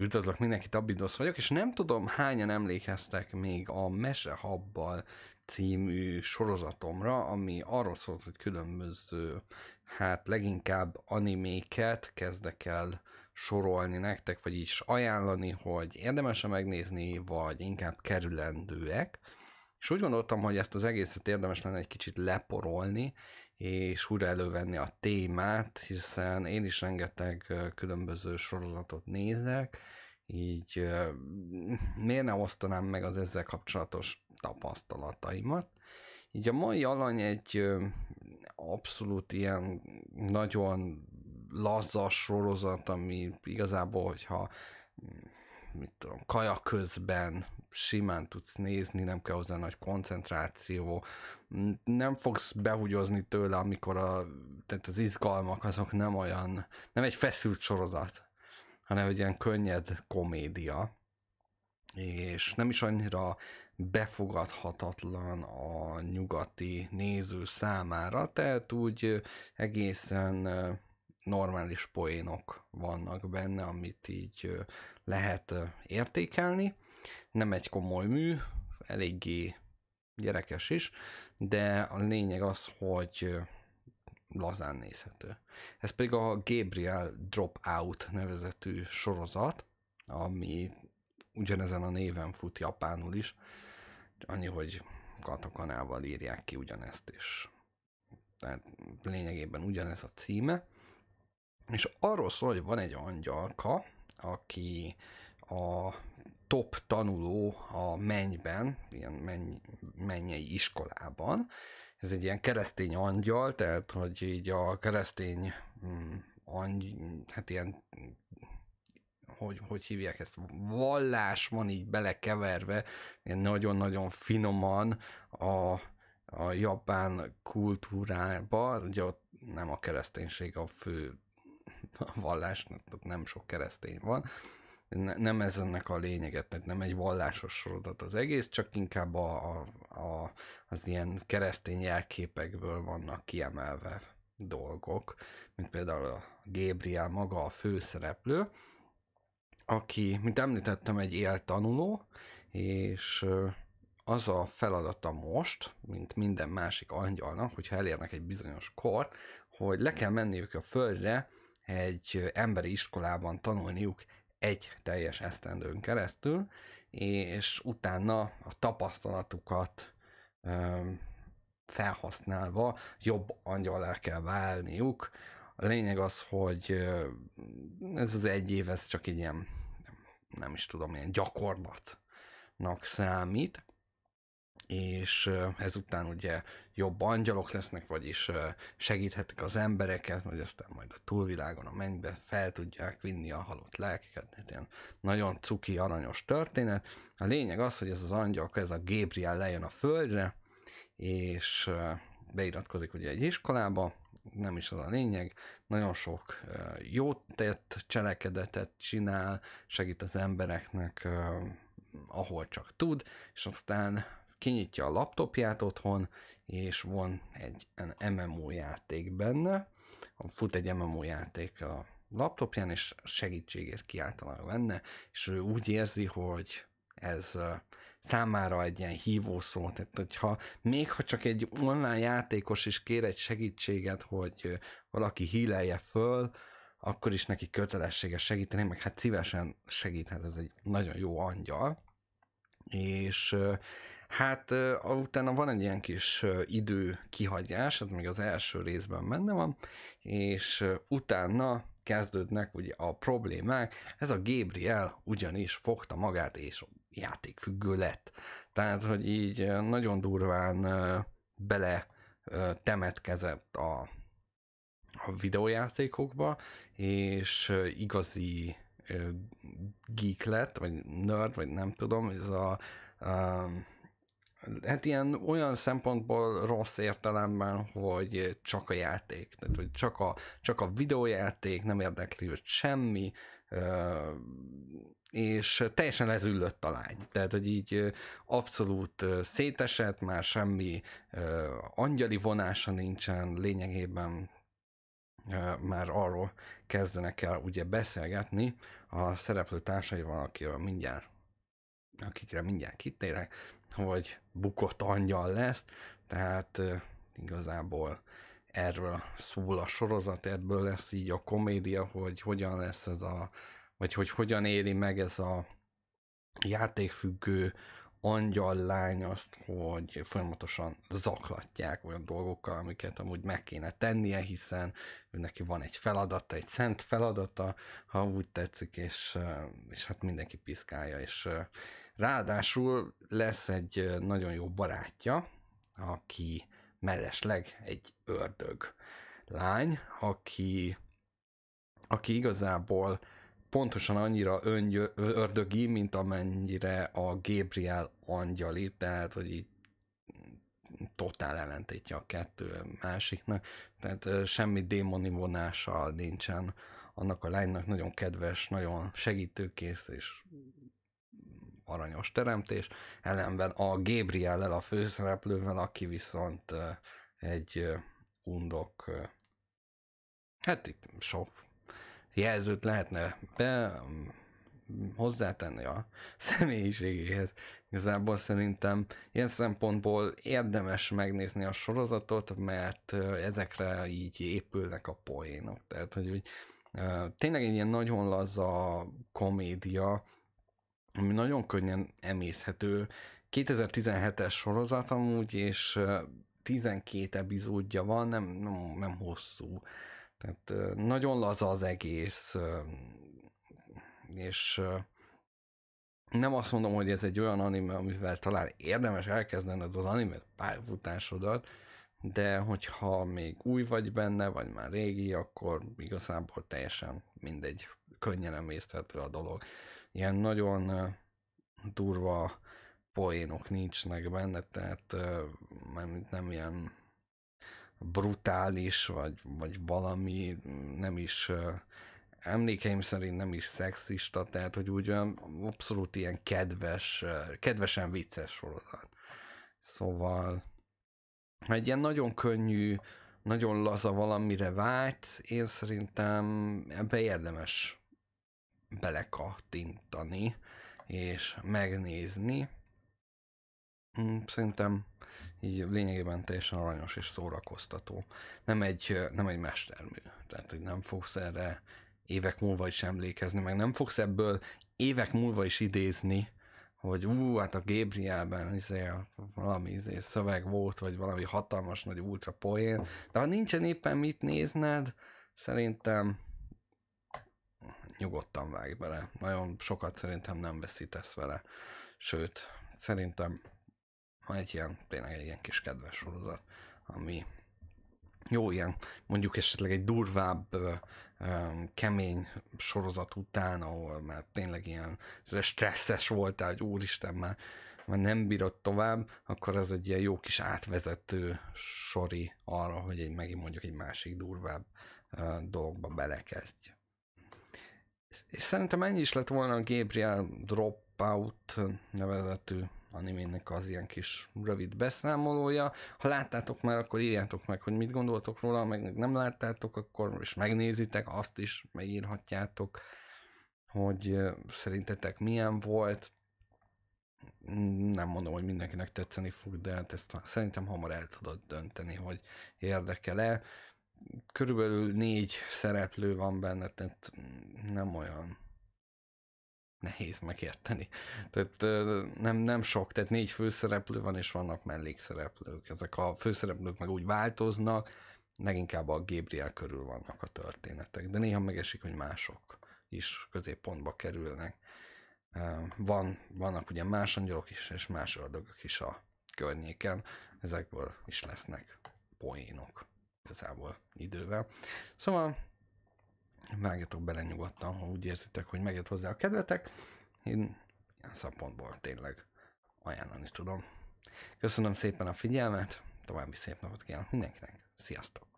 Üdvözlök mindenkit, Abidosz vagyok, és nem tudom hányan emlékeztek még a Mesehabbal című sorozatomra, ami arról szólt, hogy különböző, hát leginkább animéket kezdek el sorolni nektek, vagyis ajánlani, hogy érdemese megnézni, vagy inkább kerülendőek. És úgy gondoltam, hogy ezt az egészet érdemes lenne egy kicsit leporolni, és újra elővenni a témát, hiszen én is rengeteg különböző sorozatot nézek, így miért nem osztanám meg az ezzel kapcsolatos tapasztalataimat. Így a mai alany egy abszolút ilyen nagyon lazas sorozat, ami igazából, hogyha mit tudom, kaja közben simán tudsz nézni, nem kell hozzá nagy koncentráció, nem fogsz behugyozni tőle, amikor a, tehát az izgalmak azok nem olyan, nem egy feszült sorozat, hanem egy ilyen könnyed komédia, és nem is annyira befogadhatatlan a nyugati néző számára, tehát úgy egészen normális poénok vannak benne, amit így lehet értékelni. Nem egy komoly mű, eléggé gyerekes is, de a lényeg az, hogy lazán nézhető. Ez pedig a Gabriel Dropout nevezetű sorozat, ami ugyanezen a néven fut japánul is, annyi, hogy katakanával írják ki ugyanezt, is. tehát lényegében ugyanez a címe. És arról szól, hogy van egy angyalka, aki a top tanuló a mennyben, ilyen menny, mennyei iskolában. Ez egy ilyen keresztény angyal, tehát hogy így a keresztény mm, angy, hát ilyen hogy, hogy hívják ezt, vallás van így belekeverve, ilyen nagyon-nagyon finoman a, a japán kultúrába, ugye ott nem a kereszténység a fő a vallásnak nem sok keresztény van. Ne, nem ez ennek a lényege, tehát nem egy vallásos sorozat az egész, csak inkább a, a, a, az ilyen keresztény jelképekből vannak kiemelve dolgok, mint például a Gabriel maga a főszereplő, aki, mint említettem, egy éltanuló, és az a feladata most, mint minden másik angyalnak, hogyha elérnek egy bizonyos kort, hogy le kell menniük a földre, egy emberi iskolában tanulniuk egy teljes esztendőn keresztül, és utána a tapasztalatukat felhasználva jobb angyalá kell válniuk. A lényeg az, hogy ez az egy év, ez csak egy ilyen, nem is tudom, ilyen gyakorlatnak számít, és ezután ugye jobb angyalok lesznek, vagyis segíthetik az embereket, hogy aztán majd a túlvilágon, a mennybe fel tudják vinni a halott lelkeket. Hát ilyen nagyon cuki, aranyos történet. A lényeg az, hogy ez az angyal, ez a Gabriel lejön a földre, és beiratkozik ugye egy iskolába, nem is az a lényeg, nagyon sok jót tett, cselekedetet csinál, segít az embereknek ahol csak tud, és aztán kinyitja a laptopját otthon, és van egy MMO játék benne, fut egy MMO játék a laptopján, és segítségért kiáltanak benne, és ő úgy érzi, hogy ez számára egy ilyen hívószó, tehát hogyha még ha csak egy online játékos is kér egy segítséget, hogy valaki hílelje föl, akkor is neki kötelessége segíteni, meg hát szívesen segíthet ez egy nagyon jó angyal és hát utána van egy ilyen kis idő kihagyás, ez még az első részben benne van, és utána kezdődnek ugye a problémák, ez a Gabriel ugyanis fogta magát és játékfüggő lett. Tehát, hogy így nagyon durván bele temetkezett a, a videójátékokba, és igazi geek lett, vagy nerd, vagy nem tudom, ez a, a hát ilyen olyan szempontból rossz értelemben, hogy csak a játék, tehát hogy csak a, csak a videójáték, nem érdekli őt semmi, és teljesen lezüllött a lány. Tehát, hogy így abszolút szétesett, már semmi angyali vonása nincsen, lényegében már arról kezdenek el ugye beszélgetni a szereplő társaival, akiről mindjárt, akikre mindjárt kitérek, hogy bukott angyal lesz, tehát igazából erről szól a sorozat, ebből lesz így a komédia, hogy hogyan lesz ez a, vagy hogy hogyan éli meg ez a játékfüggő angyal lány azt, hogy folyamatosan zaklatják olyan dolgokkal, amiket amúgy meg kéne tennie, hiszen neki van egy feladata, egy szent feladata, ha úgy tetszik, és, és hát mindenki piszkálja, és ráadásul lesz egy nagyon jó barátja, aki mellesleg egy ördög lány, aki, aki igazából pontosan annyira ördögi, mint amennyire a Gabriel angyali, tehát hogy így totál ellentétje a kettő másiknak, tehát semmi démoni vonása nincsen annak a lánynak nagyon kedves, nagyon segítőkész és aranyos teremtés, ellenben a Gabriel-el, a főszereplővel, aki viszont egy undok, hát itt sok jelzőt lehetne be, um, hozzátenni a személyiségéhez. Igazából szerintem ilyen szempontból érdemes megnézni a sorozatot, mert ezekre így épülnek a poénok. Tehát, hogy úgy, tényleg egy ilyen nagyon laza komédia, ami nagyon könnyen emészhető. 2017-es sorozat amúgy, és 12 epizódja van, nem, nem, nem hosszú. Tehát nagyon laza az egész, és nem azt mondom, hogy ez egy olyan anime, amivel talán érdemes elkezdened az anime pályafutásodat, de hogyha még új vagy benne, vagy már régi, akkor igazából teljesen mindegy, könnyen emészthető a dolog. Ilyen nagyon durva poénok nincsnek benne, tehát nem ilyen brutális, vagy, vagy valami nem is emlékeim szerint nem is szexista, tehát hogy úgy olyan abszolút ilyen kedves, kedvesen vicces sorozat. Szóval egy ilyen nagyon könnyű, nagyon laza valamire vált, én szerintem ebbe érdemes belekattintani és megnézni. Hm, szerintem így lényegében teljesen aranyos és szórakoztató. Nem egy, nem egy mestermű, tehát hogy nem fogsz erre évek múlva is emlékezni, meg nem fogsz ebből évek múlva is idézni, hogy ú, hát a Gabrielben izé, valami izé, szöveg volt, vagy valami hatalmas nagy ultra poén, de ha nincsen éppen mit nézned, szerintem nyugodtan vágj bele. Nagyon sokat szerintem nem veszítesz vele. Sőt, szerintem ha egy ilyen, tényleg egy ilyen kis kedves sorozat, ami jó, ilyen mondjuk esetleg egy durvább, kemény sorozat után, ahol már tényleg ilyen stresszes voltál, hogy úristen, már, már nem bírod tovább, akkor ez egy ilyen jó kis átvezető sori arra, hogy egy megint mondjuk egy másik durvább dologba belekezdj. És szerintem ennyi is lett volna a Gabriel Dropout nevezetű animének az ilyen kis rövid beszámolója. Ha láttátok már, akkor írjátok meg, hogy mit gondoltok róla, meg nem láttátok, akkor is megnézitek, azt is megírhatjátok, hogy szerintetek milyen volt. Nem mondom, hogy mindenkinek tetszeni fog, de hát ezt szerintem hamar el tudod dönteni, hogy érdekel-e. Körülbelül négy szereplő van benne, tehát nem olyan nehéz megérteni. Tehát nem, nem sok, tehát négy főszereplő van, és vannak mellékszereplők. Ezek a főszereplők meg úgy változnak, leginkább a Gabriel körül vannak a történetek, de néha megesik, hogy mások is középpontba kerülnek. Van, vannak ugye más angyalok is, és más ördögök is a környéken, ezekből is lesznek poénok igazából idővel. Szóval vágjatok bele nyugodtan, ha úgy érzitek, hogy megjött hozzá a kedvetek. Én ilyen szempontból tényleg ajánlani tudom. Köszönöm szépen a figyelmet, további szép napot kívánok mindenkinek, sziasztok!